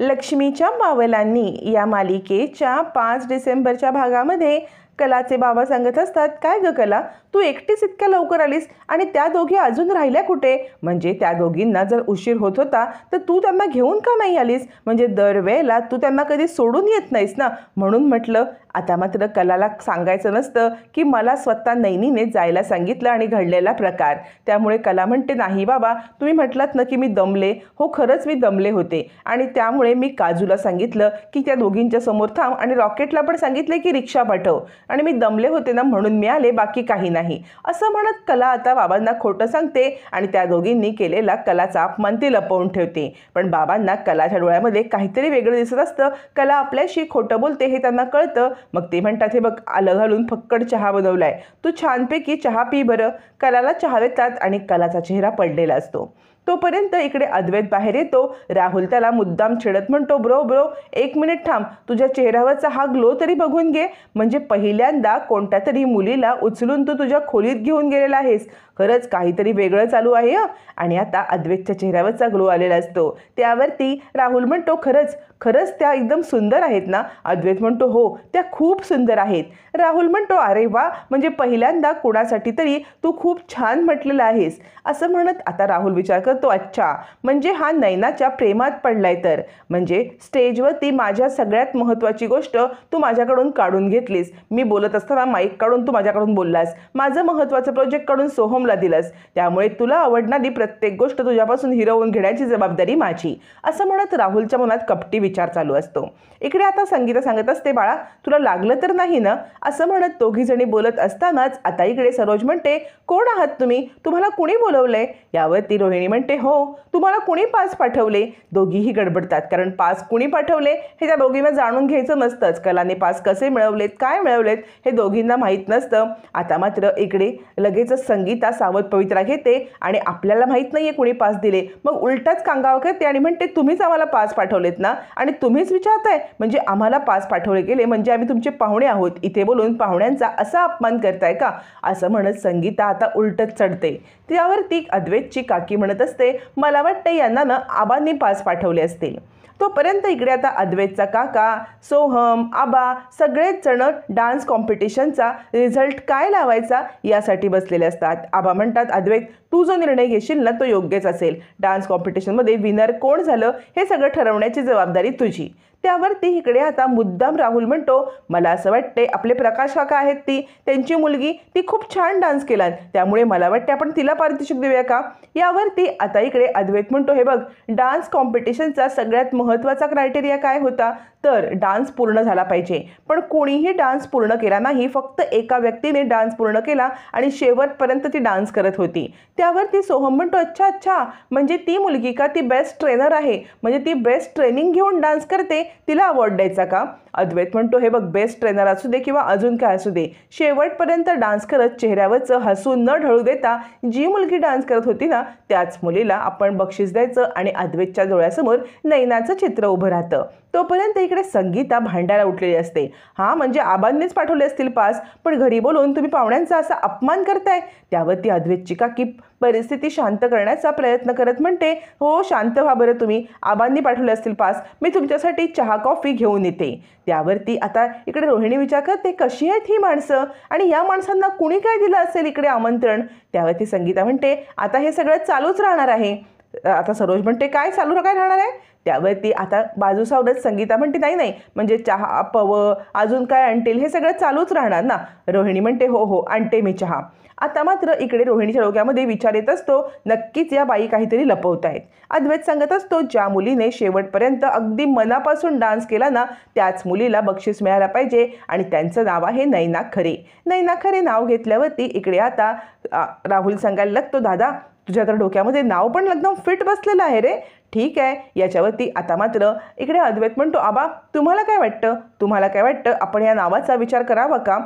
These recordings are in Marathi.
लक्ष्मीच्या बावलांनी या मालिकेच्या पाच डिसेंबरच्या भागामध्ये कलाचे बाबा सांगत असतात काय ग कला तू एकटीच इतक्या लवकर आलीस आणि त्या दोघी अजून राहिल्या कुठे म्हणजे त्या दोघींना जर उशीर होत होता तर तू त्यांना घेऊन का नाही आलीस म्हणजे दरवेळेला तू त्यांना कधी सोडून येत नाहीस ना म्हणून म्हटलं आता मात्र कलाला सांगायचं नसतं की मला स्वतः नैनीने जायला सांगितलं आणि घडलेला प्रकार त्यामुळे कला म्हणते नाही बाबा तुम्ही म्हटलात ना की मी दमले हो खरंच मी दमले होते आणि त्यामुळे मी काजूला सांगितलं की त्या दोघींच्या समोर थांब आणि रॉकेटला पण सांगितले की रिक्षा पाठव आणि मी दमले होते ना म्हणून मी आले बाकी काही नाही नाही असं म्हणत कला आता बाबांना खोटं सांगते आणि त्या दोघींनी केलेला कलाचा अपमान ती लपवून ठेवते पण बाबांना कलाच्या डोळ्यामध्ये काहीतरी वेगळं दिसत असतं कला आपल्याशी खोटं बोलते हे त्यांना कळतं मग ते म्हणतात हे बघ आलं घालून फक्कड चहा बनवलाय तू छानपैकी चहा पी बरं कलाला चहा देतात आणि कलाचा चेहरा पडलेला असतो तोपर्यंत इकडे अद्वैत बाहेर येतो राहुल त्याला मुद्दाम छेडत म्हणतो ब्रो ब्रो एक मिनिट थांब तुझ्या चेहऱ्यावरचा हा ग्लो तरी बघून घे म्हणजे पहिल्यांदा कोणत्या तरी मुलीला उचलून तू तुझ्या तुझ्या खोलीत घेऊन गेलेला आहेस खरंच काहीतरी वेगळं चालू आहे आणि आता अद्वैतच्या चेहऱ्यावरचा ग्लो आलेला असतो त्यावरती राहुल म्हणतो खरंच खरंच त्या एकदम सुंदर आहेत ना अद्वैत म्हणतो हो त्या खूप सुंदर आहेत राहुल म्हणतो अरे वा म्हणजे पहिल्यांदा कोणासाठी तरी तू खूप छान म्हटलेलं आहेस असं म्हणत आता राहुल विचार करतो अच्छा म्हणजे हा नैनाच्या प्रेमात पडलाय तर म्हणजे स्टेजवरती माझ्या सगळ्यात महत्त्वाची गोष्ट तू माझ्याकडून काढून घेतलीस मी बोलत असताना माईक काढून तू माझ्याकडून बोललास माझं महत्त्वाचं प्रोजेक्ट काढून सोहमला दिलंस त्यामुळे तुला आवडणारी प्रत्येक गोष्ट तुझ्यापासून हिरवून घेण्याची जबाबदारी माझी असं म्हणत राहुलच्या मनात कपटी विचार चालू असतो इकडे आता संगीता सांगत असते बाळा तुला लागलं तर नाही ना असं म्हणत दोघीजणी बोलत असतानाच आता इकडे सरोज म्हणते कोण आहात तुम्ही तुम्हाला कुणी बोलवलंय यावरती रोहिणी म्हणते हो तुम्हाला कुणी पास पाठवले दोघीही गडबडतात कारण पास कुणी पाठवले हे त्या दोघींना जाणून घ्यायचं नसतंच कलाने पास कसे मिळवलेत काय मिळवलेत हे दोघींना माहीत नसतं आता मात्र इकडे लगेचच संगीता सावध पवित्रा घेते आणि आपल्याला माहीत नाही आहे कुणी पास दिले मग उलटाच कांगाव करते आणि म्हणते तुम्हीच आम्हाला पास पाठवलेत ना आणि तुम्हीच विचारताय म्हणजे आम्हाला पास पाठवले गेले म्हणजे आम्ही तुमचे पाहुणे आहोत इथे बोलून पाहुण्यांचा असा अपमान करताय का असं म्हणत संगीता आता उलटत चढते त्यावर ती अद्वैतची काकी म्हणत असते मला वाटतं यांना ना आबांनी पास पाठवले असतील तोपर्यंत इकडे आता अद्वैतचा काका सोहम आबा सगळेच जण डान्स कॉम्पिटिशनचा रिझल्ट काय लावायचा यासाठी बसलेले असतात आबा म्हणतात अद्वैत तू जो निर्णय घेशील ना तो योग्यच असेल डान्स कॉम्पिटिशनमध्ये विनर कोण झालं हे सगळं ठरवण्याची जबाबदारी तुझी त्यावरती इकडे आता मुद्दाम राहुल म्हणतो मला असं वाटते आपले प्रकाश काका आहेत ती त्यांची मुलगी ती खूप छान डान्स केला त्यामुळे मला वाटते आपण तिला पारितोषिक देऊया का यावरती आता इकडे अद्वैत म्हणतो हे बघ डान्स कॉम्पिटिशनचा सगळ्यात महत्त्वाचा क्रायटेरिया काय होता तर डान्स पूर्ण झाला पाहिजे पण कोणीही डान्स पूर्ण केला नाही फक्त एका व्यक्तीने डान्स पूर्ण केला आणि शेवटपर्यंत ती डान्स करत होती त्यावर ती सोहम म्हणतो अच्छा अच्छा म्हणजे ती मुलगी का ती बेस्ट ट्रेनर आहे म्हणजे ती बेस्ट ट्रेनिंग घेऊन डान्स करते तिला अवॉर्ड द्यायचा का अद्वैत म्हणतो हे बघ बेस्ट ट्रेनर असू दे किंवा अजून काय असू दे शेवटपर्यंत डान्स करत चेहऱ्यावरचं हसू न ढळू देता जी मुलगी डान्स करत होती ना त्याच मुलीला आपण बक्षीस द्यायचं आणि अद्वैतच्या डोळ्यासमोर नैनाचं चित्र उभं राहतं तोपर्यंत इकडे संगीता भांडायला उठलेली असते हा म्हणजे आबांनीच पाठवले असतील पास पण घरी बोलून तुम्ही पाहुण्यांचा असा अपमान करताय त्यावर ती अद्वैतची काकी परिस्थिती शांत करण्याचा प्रयत्न करत म्हणते हो शांत व्हा बरं तुम्ही आबांनी पाठवले असतील पास मी तुमच्यासाठी चहा कॉफी घेऊन येते त्यावरती आता इकडे रोहिणी विचार करते कशी आहेत ही माणसं आणि या माणसांना कुणी काय दिलं असेल इकडे आमंत्रण त्यावरती संगीता म्हणते आता हे सगळं चालूच राहणार आहे आता सरोज म्हणते काय चालू काय राहणार आहे त्यावरती आता बाजू सावडत संगीता म्हणते नाही नाही म्हणजे चहा पव अजून काय आणतील हे सगळं चालूच राहणार ना रोहिणी म्हणते हो हो आणते मी चहा आता मात्र इकडे रोहिणीच्या डोक्यामध्ये विचार येत असतो नक्कीच या बाई काहीतरी लपवत आहेत अद्वैत सांगत असतो ज्या मुलीने शेवटपर्यंत अगदी मनापासून डान्स केला ना त्याच मुलीला बक्षीस मिळायला पाहिजे आणि त्यांचं नाव आहे नैना खरे नैना खरे नाव घेतल्यावरती इकडे आता राहुल सांगायला लागतो दादा तुझ्या तर डोक्यामध्ये नाव पण एकदम फिट बसलेलं आहे रे ठीक आहे याच्यावरती आता मात्र इकडे अद्वैत म्हणतो आबा तुम्हाला काय वाटतं तुम्हाला काय वाटतं आपण या नावाचा विचार करावा का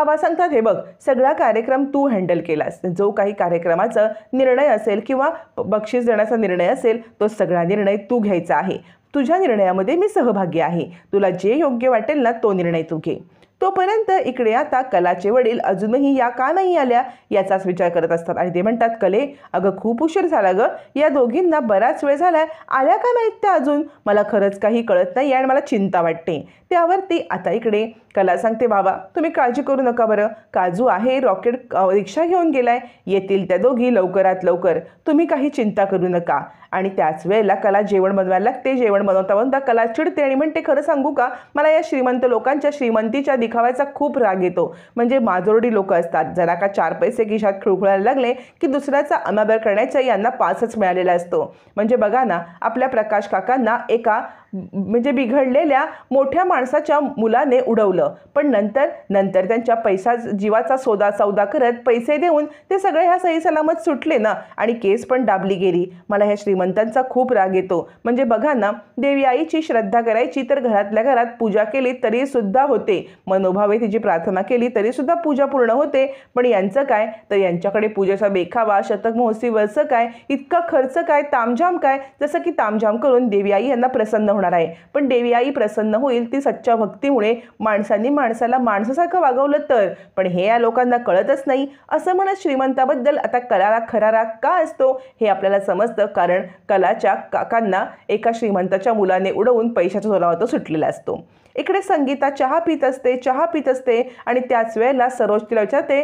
आबा सांगतात हे बघ सगळा कार्यक्रम तू हँडल केलास जो काही कार्यक्रमाचा निर्णय असेल किंवा बक्षीस देण्याचा निर्णय असेल तो सगळा निर्णय तू घ्यायचा आहे तुझ्या निर्णयामध्ये मी सहभागी आहे तुला जे योग्य वाटेल ना तो निर्णय तू घे तोपर्यंत इकडे आता कलाचे वडील अजूनही या का नाही आल्या याचाच विचार करत असतात आणि ते म्हणतात कले अगं खूप उशीर झाला ग या दोघींना बराच वेळ झालाय आल्या का नाहीत त्या अजून मला खरंच काही कळत नाही आणि मला चिंता वाटते त्यावरती आता इकडे कला सांगते बाबा तुम्ही काळजी करू नका बरं काजू आहे रॉकेट रिक्षा घेऊन गेलाय येतील त्या दोघी लवकरात लवकर तुम्ही काही चिंता करू नका आणि त्याच वेळेला कला जेवण बनवायला लागते जेवण बनवता बनवता कला चिडते आणि म्हणते खरं सांगू का मला या श्रीमंत लोकांच्या श्रीमंतीच्या दिखावायचा खूप राग येतो म्हणजे माजोरडी लोक असतात जरा का चार पैसे खिशात खुळखुळायला लागले की दुसऱ्याचा अनादर करण्याचा यांना पासच मिळालेला असतो म्हणजे बघा ना आपल्या प्रकाश काकांना एका म्हणजे बिघडलेल्या मोठ्या माणसाच्या मुलाने उडवलं पण नंतर नंतर त्यांच्या पैसा जीवाचा सौदा सौदा करत पैसे देऊन ते सगळे ह्या सही सलामत सुटले ना आणि केस पण डाबली गेली मला ह्या श्रीमंतांचा खूप राग येतो म्हणजे बघा ना देवी आईची श्रद्धा करायची तर घरातल्या घरात पूजा केली तरी सुद्धा होते मनोभावे तिची प्रार्थना केली तरी सुद्धा पूजा पूर्ण होते पण यांचं काय तर यांच्याकडे पूजेचा बेखावा शतक महोत्सवीवरचं काय इतका खर्च काय तामझाम काय जसं की तामझाम करून देवी आई यांना प्रसन्न होणार आहे पण देवी आई प्रसन्न होईल ती सच्च्या भक्तीमुळे माणसांनी माणसाला माणसासारखं वागवलं तर पण हे या लोकांना कळतच नाही असं म्हणत श्रीमंताबद्दल आता कलाला खरा राग का असतो हे आपल्याला समजतं कारण कलाच्या काकांना एका श्रीमंताच्या मुलाने उडवून पैशाचा झोला तो सुटलेला असतो इकडे संगीता चहा पित असते चहा पित असते आणि त्याच वेळेला सरोज तिला विचारते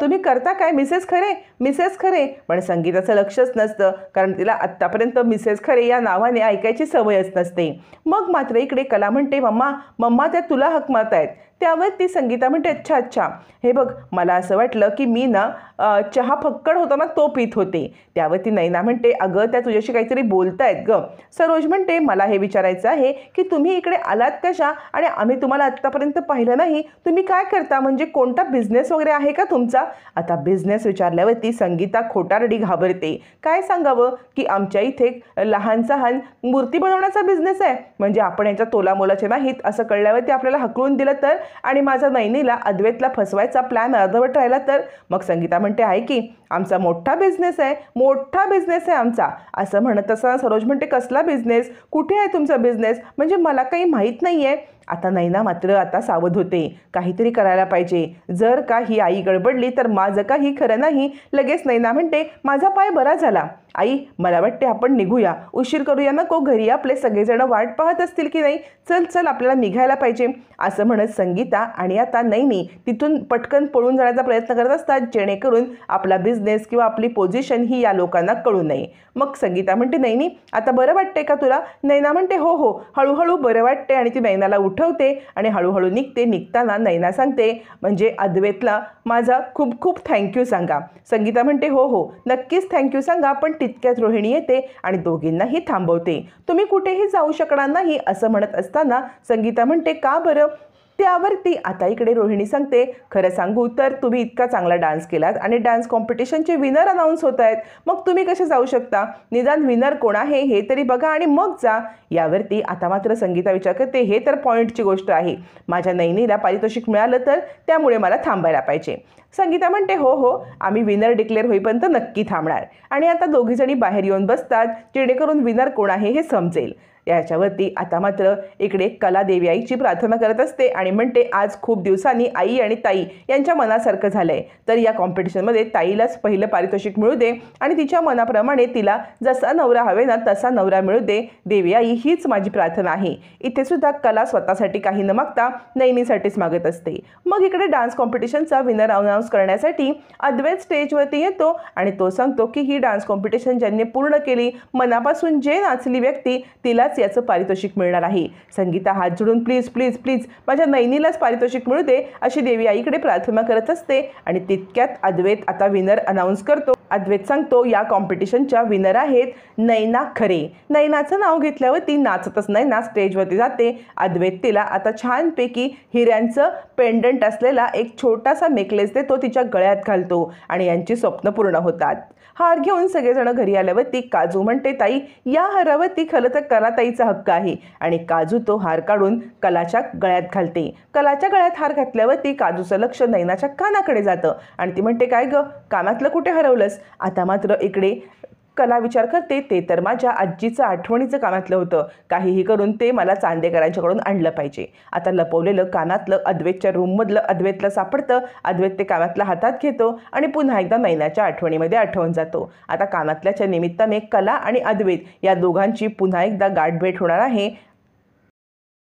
तुम्ही करता काय मिसेस खरे मिसेस खरे पण संगीताचं लक्षच नसतं कारण तिला आत्तापर्यंत मिसेस खरे या नावाने ऐकायची सवयच नसते मग मात्र इकडे कला म्हणते मम्मा मम्मा त्या तुला हक मारतायत त्यावर ती संगीता म्हणते अच्छा अच्छा हे बघ मला असं वाटलं की मी ना चहा फक्कड ना तो पित होते त्यावर ती नैना म्हणते अगं त्या तुझ्याशी काहीतरी बोलतायत ग सरोज म्हणते मला हे विचारायचं आहे की तुम्ही इकडे आलात कशा आणि आम्ही तुम्हाला आत्तापर्यंत पाहिलं नाही तुम्ही काय करता म्हणजे कोणता बिझनेस वगैरे आहे का तुमचा आता बिझनेस विचारल्यावरती संगीता खोटारडी घाबरते काय सांगावं की आमच्या इथे लहान सहान मूर्ती बनवण्याचा बिझनेस आहे म्हणजे आपण यांच्या तोलामोलाचे नाहीत असं कळल्यावरती आपल्याला हकळून दिलं तर आणि माझा नैनीला अद्वेतला फसवायचा प्लॅन अर्धवट राहिला तर मग संगीता म्हणते आहे की आमचा मोठा बिझनेस आहे मोठा बिझनेस आहे आमचा असं म्हणत असताना सरोज म्हणते कसला बिझनेस कुठे आहे तुमचा बिझनेस म्हणजे मला काही माहीत नाही आहे आता नैना मात्र आता सावध होते काहीतरी करायला पाहिजे जर का ही आई गडबडली तर माझं काही खरं नाही लगेच नैना म्हणते माझा पाय बरा झाला आई मला वाटते आपण निघूया उशीर करूया नको घरी आपले सगळेजण वाट पाहत असतील की नाही चल चल आपल्याला निघायला पाहिजे असं म्हणत संगीता आणि आता नैनी तिथून पटकन पळून जाण्याचा प्रयत्न करत असतात जेणेकरून आपला बिझनेस बिझनेस किंवा आपली पोझिशन ही या लोकांना कळू नये मग संगीता म्हणते नैनी आता बरं वाटते का तुला नैना म्हणते हो हो हळूहळू बरं वाटते आणि ती नैनाला उठवते आणि हळूहळू निघते निघताना नैना सांगते म्हणजे अद्वेतला माझा खूप खूप थँक्यू सांगा संगीता म्हणते हो हो नक्कीच थँक्यू सांगा पण तितक्यात रोहिणी येते आणि दोघींनाही थांबवते तुम्ही कुठेही जाऊ शकणार नाही असं म्हणत असताना संगीता म्हणते का बरं त्यावरती आता इकडे रोहिणी सांगते खरं सांगू तर तुम्ही इतका चांगला डान्स केलात आणि डान्स कॉम्पिटिशनचे विनर अनाऊन्स होत आहेत मग तुम्ही कसे जाऊ शकता निदान विनर कोण आहे हे तरी बघा आणि मग जा यावरती आता मात्र संगीता विचार करते हे तर पॉईंटची गोष्ट आहे माझ्या नैनीला पारितोषिक मिळालं तर त्यामुळे मला थांबायला पाहिजे संगीता म्हणते हो हो आम्ही विनर डिक्लेअर होईपर्यंत नक्की थांबणार आणि आता दोघीजणी बाहेर येऊन बसतात जेणेकरून विनर कोण आहे हे समजेल याच्यावरती आता मात्र इकडे कला देवी आईची प्रार्थना करत असते आणि म्हणते आज खूप दिवसांनी आई आणि ताई यांच्या मनासारखं झालं आहे तर या कॉम्पिटिशनमध्ये ताईलाच पहिलं पारितोषिक मिळू दे आणि तिच्या मनाप्रमाणे तिला जसा नवरा हवे ना तसा नवरा मिळू दे देवी आई हीच माझी प्रार्थना आहे इथे सुद्धा कला स्वतःसाठी काही न मागता नैनीसाठीच मागत असते मग इकडे डान्स कॉम्पिटिशनचा विनर अनाऊन्स करण्यासाठी अद्वैत स्टेजवरती येतो आणि तो सांगतो की ही डान्स कॉम्पिटिशन ज्यांनी पूर्ण केली मनापासून जे नाचली व्यक्ती तिला याचं पारितोषिक मिळणार आहे संगीता हात जोडून प्लीज प्लीज प्लीज माझ्या नैनीलाच पारितोषिक मिळू दे अशी देवी आईकडे प्रार्थना करत असते आणि तितक्यात अद्वैत आता विनर अनाऊन्स करतो अद्वैत सांगतो या कॉम्पिटिशनच्या विनर आहेत नैना खरे नैनाचं नाव घेतल्यावरती नाचतच नैना स्टेजवरती जाते अद्वैत तिला आता छानपैकी हिऱ्यांचं पेंडंट असलेला एक छोटासा नेकलेस देतो तिच्या गळ्यात घालतो आणि यांची स्वप्न पूर्ण होतात हार घेऊन सगळेजण घरी आल्यावरती काजू म्हणते ताई या हारावरती खरं तर कलाताईचा हक्क आहे आणि काजू तो हार काढून कलाच्या गळ्यात घालते कलाच्या गळ्यात हार घातल्यावरती काजूचं लक्ष नैनाच्या कानाकडे जातं आणि ती म्हणते काय ग कानातलं कुठे हरवलंस आता मात्र इकडे कला विचार करते ते तर माझ्या आजीचं आठवणीचं कानातलं होतं काहीही करून ते मला चांदेकरांच्याकडून आणलं पाहिजे आता लपवलेलं कानातलं अद्वैतच्या रूममधलं अद्वैतला सापडतं अद्वैत ते कानातला हातात घेतो आणि पुन्हा एकदा मैनाच्या आठवणीमध्ये आठवून जातो आता कानातल्याच्या निमित्ताने कला आणि अद्वैत या दोघांची पुन्हा एकदा गाठभेट होणार आहे